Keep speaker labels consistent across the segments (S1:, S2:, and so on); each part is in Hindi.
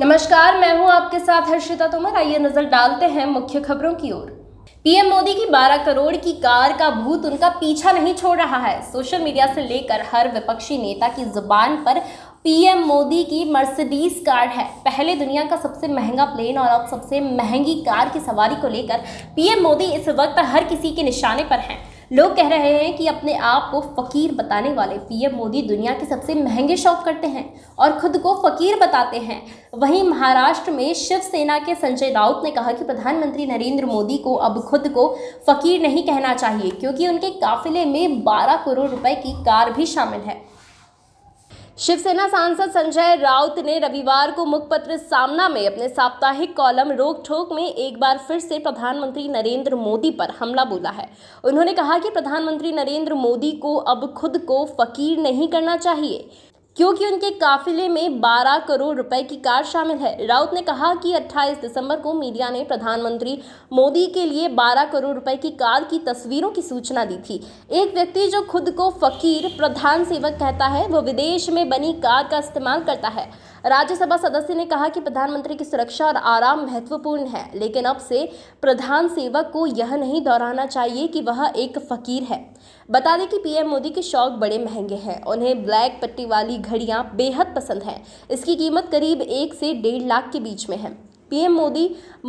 S1: नमस्कार मैं हूं आपके साथ हर्षिता तोमर आइए नजर डालते हैं मुख्य खबरों की ओर पीएम मोदी की 12 करोड़ की कार का भूत उनका पीछा नहीं छोड़ रहा है सोशल मीडिया से लेकर हर विपक्षी नेता की जुबान पर पीएम मोदी की मर्सिडीज कार है पहले दुनिया का सबसे महंगा प्लेन और अब सबसे महंगी कार की सवारी को लेकर पीएम मोदी इस वक्त हर किसी के निशाने पर हैं लोग कह रहे हैं कि अपने आप को फ़कीर बताने वाले पीएम मोदी दुनिया के सबसे महंगे शॉप करते हैं और खुद को फ़कीर बताते हैं वहीं महाराष्ट्र में शिवसेना के संजय राउत ने कहा कि प्रधानमंत्री नरेंद्र मोदी को अब खुद को फ़कीर नहीं कहना चाहिए क्योंकि उनके काफिले में बारह करोड़ रुपए की कार भी शामिल है शिवसेना सांसद संजय राउत ने रविवार को मुखपत्र सामना में अपने साप्ताहिक कॉलम रोक ठोक में एक बार फिर से प्रधानमंत्री नरेंद्र मोदी पर हमला बोला है उन्होंने कहा कि प्रधानमंत्री नरेंद्र मोदी को अब खुद को फकीर नहीं करना चाहिए क्योंकि उनके काफिले में 12 करोड़ रुपए की कार शामिल है राउत ने कहा कि 28 दिसंबर को मीडिया ने प्रधानमंत्री मोदी के लिए 12 करोड़ रुपए की कार की तस्वीरों की सूचना दी थी एक व्यक्ति जो खुद को फकीर प्रधान सेवक कहता है वो विदेश में बनी कार का इस्तेमाल करता है राज्यसभा सदस्य ने कहा कि प्रधानमंत्री की सुरक्षा और आराम महत्वपूर्ण है लेकिन अब से प्रधान सेवक को यह नहीं दोहराना चाहिए कि वह एक फकीर है बता दें कि पीएम मोदी के शौक बड़े महंगे हैं उन्हें ब्लैक पट्टी वाली घड़ियां बेहद पसंद हैं इसकी कीमत करीब एक से डेढ़ लाख के बीच में है पीएम मोदी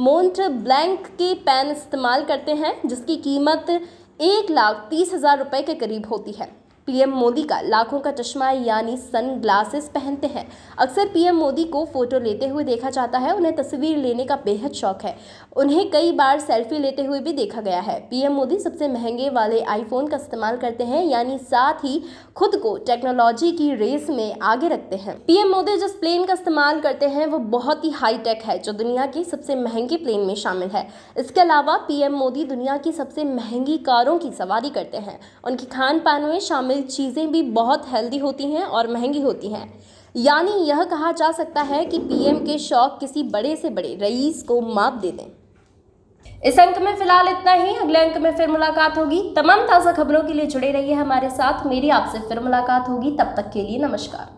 S1: मोन्ट ब्लैंक के पेन इस्तेमाल करते हैं जिसकी कीमत एक लाख तीस हज़ार रुपये के करीब होती है पीएम मोदी का लाखों का चश्मा यानी सन ग्लासेस पहनते हैं अक्सर पीएम मोदी को फोटो लेते हुए देखा जाता है उन्हें तस्वीर लेने का बेहद शौक है उन्हें कई बार सेल्फी लेते हुए भी देखा गया है पीएम मोदी सबसे महंगे वाले आईफोन का इस्तेमाल करते हैं यानी साथ ही खुद को टेक्नोलॉजी की रेस में आगे रखते हैं पीएम मोदी जिस प्लेन का इस्तेमाल करते हैं वो बहुत ही हाईटेक है जो दुनिया के सबसे महंगे प्लेन में शामिल है इसके अलावा पीएम मोदी दुनिया की सबसे महंगी कारों की सवारी करते हैं उनके खान पान में शामिल ऑयल चीज़ें भी बहुत हेल्दी होती हैं और महंगी होती हैं यानी यह कहा जा सकता है कि पीएम के शौक किसी बड़े से बड़े रईस को माप दे दें इस अंक में फिलहाल इतना ही अगले अंक में फिर मुलाकात होगी तमाम ताज़ा खबरों के लिए जुड़े रहिए हमारे साथ मेरी आपसे फिर मुलाकात होगी तब तक के लिए नमस्कार